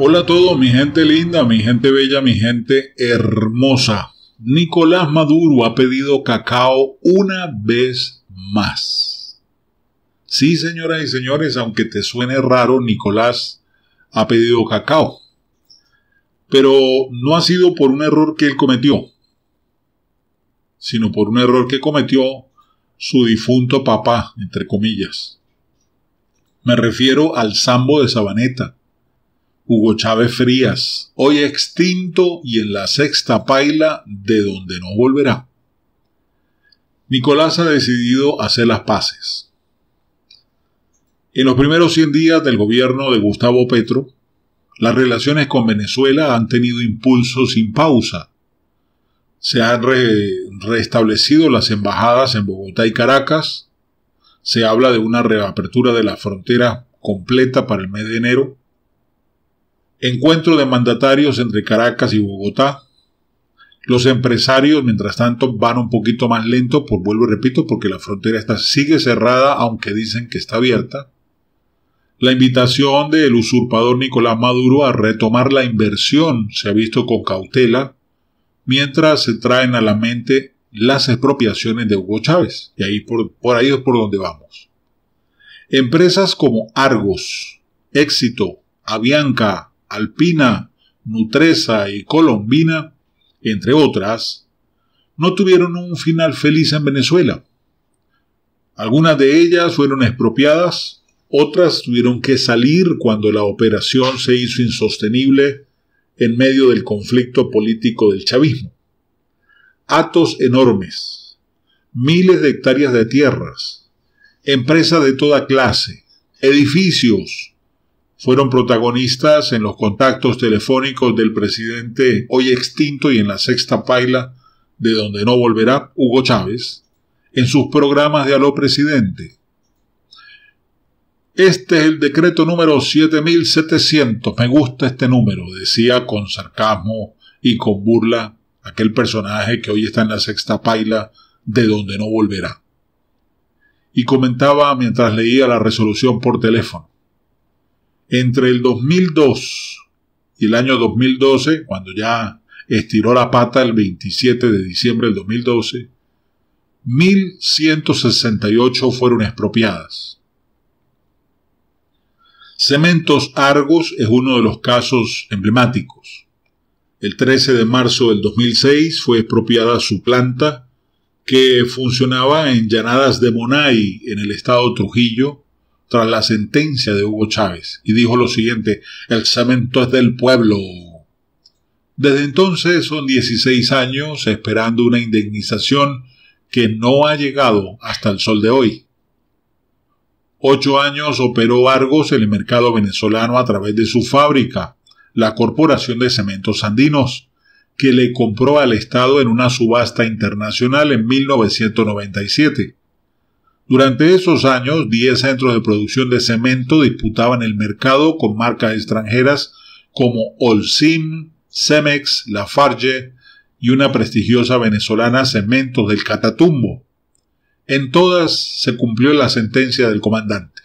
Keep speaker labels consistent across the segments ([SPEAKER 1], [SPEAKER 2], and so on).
[SPEAKER 1] Hola a todos, mi gente linda, mi gente bella, mi gente hermosa. Nicolás Maduro ha pedido cacao una vez más. Sí, señoras y señores, aunque te suene raro, Nicolás ha pedido cacao. Pero no ha sido por un error que él cometió, sino por un error que cometió su difunto papá, entre comillas. Me refiero al Sambo de Sabaneta, Hugo Chávez Frías, hoy extinto y en la sexta paila de donde no volverá. Nicolás ha decidido hacer las paces. En los primeros 100 días del gobierno de Gustavo Petro, las relaciones con Venezuela han tenido impulso sin pausa. Se han restablecido las embajadas en Bogotá y Caracas. Se habla de una reapertura de la frontera completa para el mes de enero. Encuentro de mandatarios entre Caracas y Bogotá. Los empresarios, mientras tanto, van un poquito más lento, por vuelvo y repito, porque la frontera sigue cerrada, aunque dicen que está abierta. La invitación del usurpador Nicolás Maduro a retomar la inversión se ha visto con cautela, mientras se traen a la mente las expropiaciones de Hugo Chávez, y ahí por, por ahí es por donde vamos. Empresas como Argos, Éxito, Avianca, Alpina, Nutresa y Colombina, entre otras, no tuvieron un final feliz en Venezuela. Algunas de ellas fueron expropiadas, otras tuvieron que salir cuando la operación se hizo insostenible en medio del conflicto político del chavismo. Atos enormes, miles de hectáreas de tierras, empresas de toda clase, edificios, fueron protagonistas en los contactos telefónicos del presidente hoy extinto y en la sexta paila de donde no volverá Hugo Chávez, en sus programas de Aló Presidente. Este es el decreto número 7700, me gusta este número, decía con sarcasmo y con burla aquel personaje que hoy está en la sexta paila de donde no volverá. Y comentaba mientras leía la resolución por teléfono. Entre el 2002 y el año 2012, cuando ya estiró la pata el 27 de diciembre del 2012, 1.168 fueron expropiadas. Cementos Argos es uno de los casos emblemáticos. El 13 de marzo del 2006 fue expropiada su planta, que funcionaba en Llanadas de Monay, en el estado Trujillo, tras la sentencia de Hugo Chávez y dijo lo siguiente, el cemento es del pueblo. Desde entonces son 16 años esperando una indemnización que no ha llegado hasta el sol de hoy. Ocho años operó Argos en el mercado venezolano a través de su fábrica, la Corporación de Cementos Andinos, que le compró al Estado en una subasta internacional en 1997. Durante esos años, 10 centros de producción de cemento disputaban el mercado con marcas extranjeras como Olsim, Cemex, Lafarge y una prestigiosa venezolana Cementos del Catatumbo. En todas se cumplió la sentencia del comandante.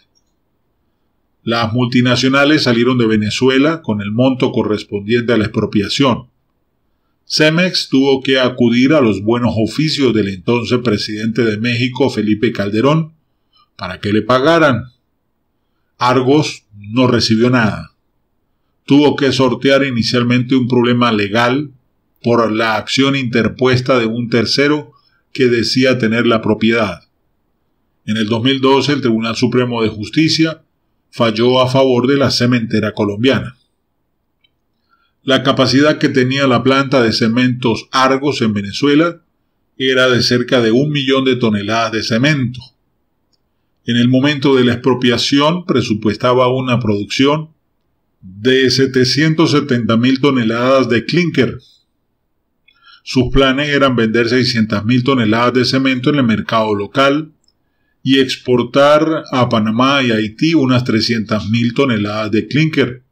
[SPEAKER 1] Las multinacionales salieron de Venezuela con el monto correspondiente a la expropiación. Cemex tuvo que acudir a los buenos oficios del entonces presidente de México, Felipe Calderón, para que le pagaran. Argos no recibió nada. Tuvo que sortear inicialmente un problema legal por la acción interpuesta de un tercero que decía tener la propiedad. En el 2012 el Tribunal Supremo de Justicia falló a favor de la cementera colombiana. La capacidad que tenía la planta de cementos Argos en Venezuela era de cerca de un millón de toneladas de cemento. En el momento de la expropiación presupuestaba una producción de 770 mil toneladas de clinker. Sus planes eran vender 600 mil toneladas de cemento en el mercado local y exportar a Panamá y Haití unas 300 mil toneladas de clinker.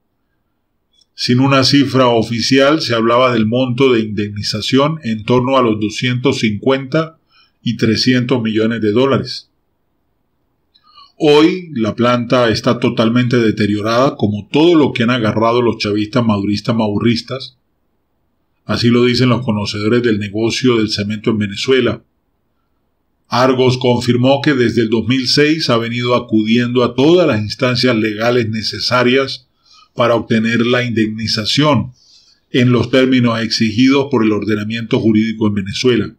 [SPEAKER 1] Sin una cifra oficial se hablaba del monto de indemnización en torno a los 250 y 300 millones de dólares. Hoy la planta está totalmente deteriorada como todo lo que han agarrado los chavistas maduristas mauristas. Así lo dicen los conocedores del negocio del cemento en Venezuela. Argos confirmó que desde el 2006 ha venido acudiendo a todas las instancias legales necesarias para obtener la indemnización en los términos exigidos por el ordenamiento jurídico en Venezuela.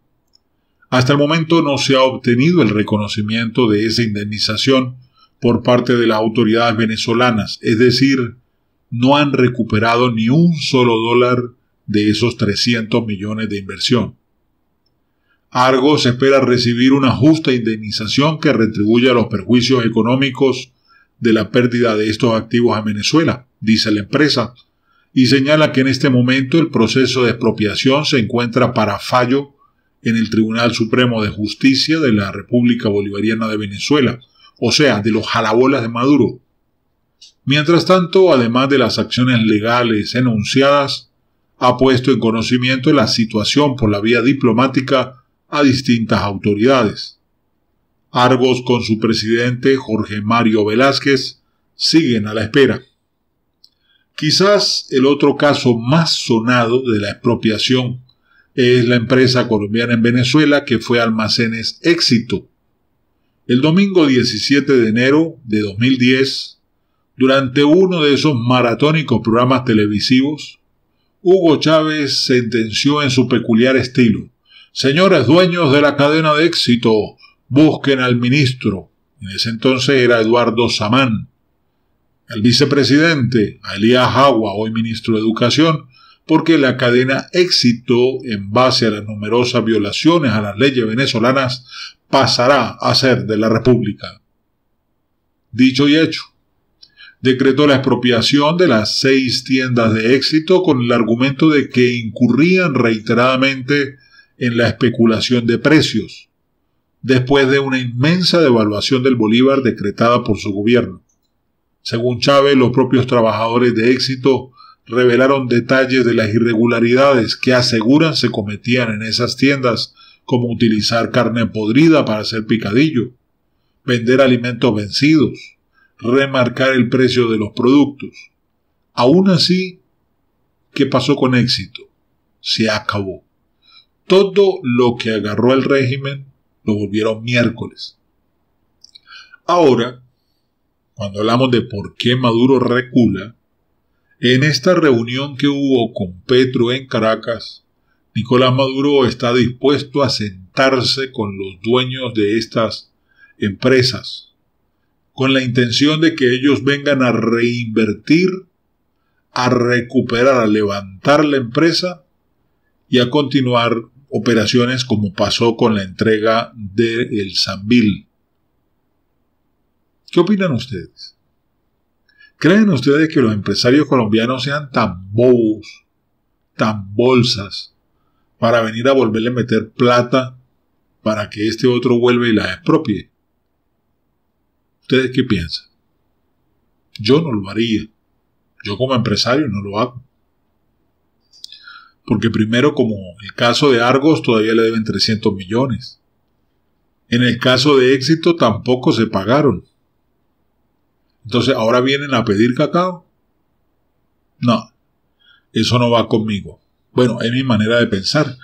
[SPEAKER 1] Hasta el momento no se ha obtenido el reconocimiento de esa indemnización por parte de las autoridades venezolanas, es decir, no han recuperado ni un solo dólar de esos 300 millones de inversión. Argos espera recibir una justa indemnización que retribuya los perjuicios económicos de la pérdida de estos activos a Venezuela dice la empresa, y señala que en este momento el proceso de expropiación se encuentra para fallo en el Tribunal Supremo de Justicia de la República Bolivariana de Venezuela, o sea, de los jalabolas de Maduro. Mientras tanto, además de las acciones legales enunciadas, ha puesto en conocimiento la situación por la vía diplomática a distintas autoridades. Argos con su presidente Jorge Mario Velázquez siguen a la espera. Quizás el otro caso más sonado de la expropiación es la empresa colombiana en Venezuela que fue Almacenes Éxito. El domingo 17 de enero de 2010, durante uno de esos maratónicos programas televisivos, Hugo Chávez sentenció en su peculiar estilo, Señores dueños de la cadena de éxito, busquen al ministro. En ese entonces era Eduardo Samán, el vicepresidente elías Agua, hoy ministro de Educación, porque la cadena éxito, en base a las numerosas violaciones a las leyes venezolanas, pasará a ser de la República. Dicho y hecho, decretó la expropiación de las seis tiendas de éxito con el argumento de que incurrían reiteradamente en la especulación de precios, después de una inmensa devaluación del bolívar decretada por su gobierno. Según Chávez, los propios trabajadores de éxito revelaron detalles de las irregularidades que aseguran se cometían en esas tiendas, como utilizar carne podrida para hacer picadillo, vender alimentos vencidos, remarcar el precio de los productos. Aún así, ¿qué pasó con éxito? Se acabó. Todo lo que agarró el régimen lo volvieron miércoles. Ahora, cuando hablamos de por qué Maduro recula, en esta reunión que hubo con Petro en Caracas, Nicolás Maduro está dispuesto a sentarse con los dueños de estas empresas, con la intención de que ellos vengan a reinvertir, a recuperar, a levantar la empresa y a continuar operaciones como pasó con la entrega del El Zambil ¿Qué opinan ustedes? ¿Creen ustedes que los empresarios colombianos sean tan bobos, tan bolsas, para venir a volverle a meter plata para que este otro vuelva y la expropie? ¿Ustedes qué piensan? Yo no lo haría. Yo como empresario no lo hago. Porque primero, como el caso de Argos, todavía le deben 300 millones. En el caso de éxito tampoco se pagaron. Entonces ahora vienen a pedir cacao. No, eso no va conmigo. Bueno, es mi manera de pensar.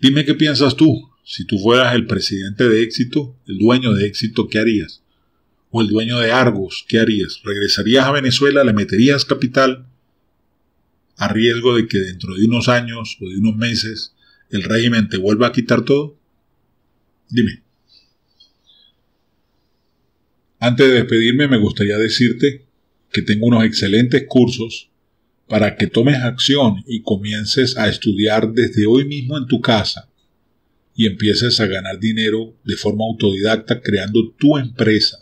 [SPEAKER 1] Dime qué piensas tú. Si tú fueras el presidente de éxito, el dueño de éxito, ¿qué harías? O el dueño de Argos, ¿qué harías? ¿Regresarías a Venezuela? ¿Le meterías capital? ¿A riesgo de que dentro de unos años o de unos meses el régimen te vuelva a quitar todo? Dime. Antes de despedirme, me gustaría decirte que tengo unos excelentes cursos para que tomes acción y comiences a estudiar desde hoy mismo en tu casa y empieces a ganar dinero de forma autodidacta creando tu empresa.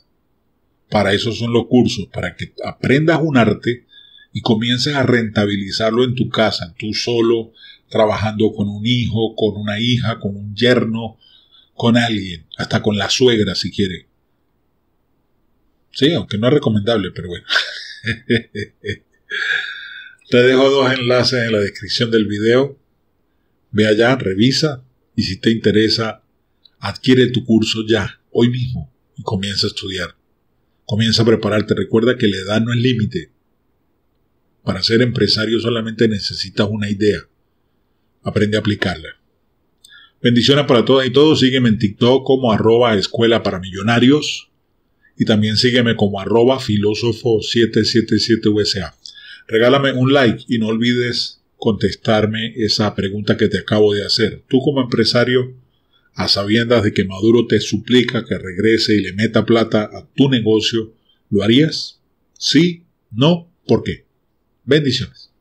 [SPEAKER 1] Para eso son los cursos, para que aprendas un arte y comiences a rentabilizarlo en tu casa, tú solo, trabajando con un hijo, con una hija, con un yerno, con alguien, hasta con la suegra si quieres. Sí, aunque no es recomendable, pero bueno. Te dejo dos enlaces en la descripción del video. Ve allá, revisa y si te interesa, adquiere tu curso ya, hoy mismo, y comienza a estudiar. Comienza a prepararte. Recuerda que la edad no es límite. Para ser empresario solamente necesitas una idea. Aprende a aplicarla. Bendiciones para todas y todos. Sígueme en TikTok como arroba escuela para millonarios y también sígueme como arroba filósofo 777USA. Regálame un like y no olvides contestarme esa pregunta que te acabo de hacer. Tú como empresario, a sabiendas de que Maduro te suplica que regrese y le meta plata a tu negocio, ¿lo harías? ¿Sí? ¿No? ¿Por qué? Bendiciones.